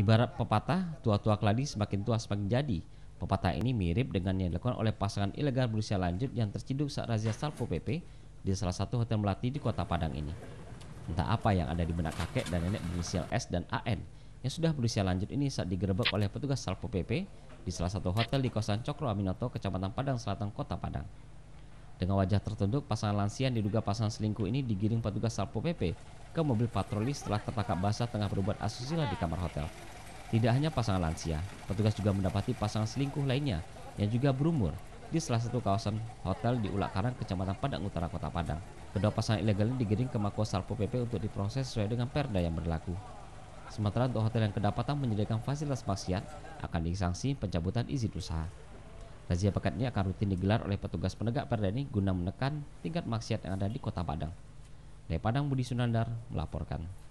Ibarat pepatah, tua-tua keladi semakin tua semakin jadi. Pepatah ini mirip dengan yang dilakukan oleh pasangan ilegal berusia lanjut yang terciduk saat razia Salpo PP di salah satu hotel melati di kota Padang ini. Entah apa yang ada di benak kakek dan nenek berusia S dan AN yang sudah berusia lanjut ini saat digerebek oleh petugas Salpo PP di salah satu hotel di kawasan Cokro Aminoto, Kecamatan Padang Selatan, Kota Padang. Dengan wajah tertunduk, pasangan lansia yang diduga pasangan selingkuh ini digiring petugas Salpo PP ke mobil patroli setelah tertangkap basah tengah berbuat asusila di kamar hotel. Tidak hanya pasangan lansia, petugas juga mendapati pasangan selingkuh lainnya yang juga berumur di salah satu kawasan hotel di Ulak Karang, Kecamatan Padang Utara, Kota Padang. Kedua pasangan ilegal ini digiring ke Mako Salpo PP untuk diproses sesuai dengan perda yang berlaku. Sementara untuk hotel yang kedapatan menyediakan fasilitas maksiat akan disanksi pencabutan izin usaha. Razia pekat ini akan rutin digelar oleh petugas penegak perda ini guna menekan tingkat maksiat yang ada di Kota Padang. Dari Padang Budi Sunandar melaporkan.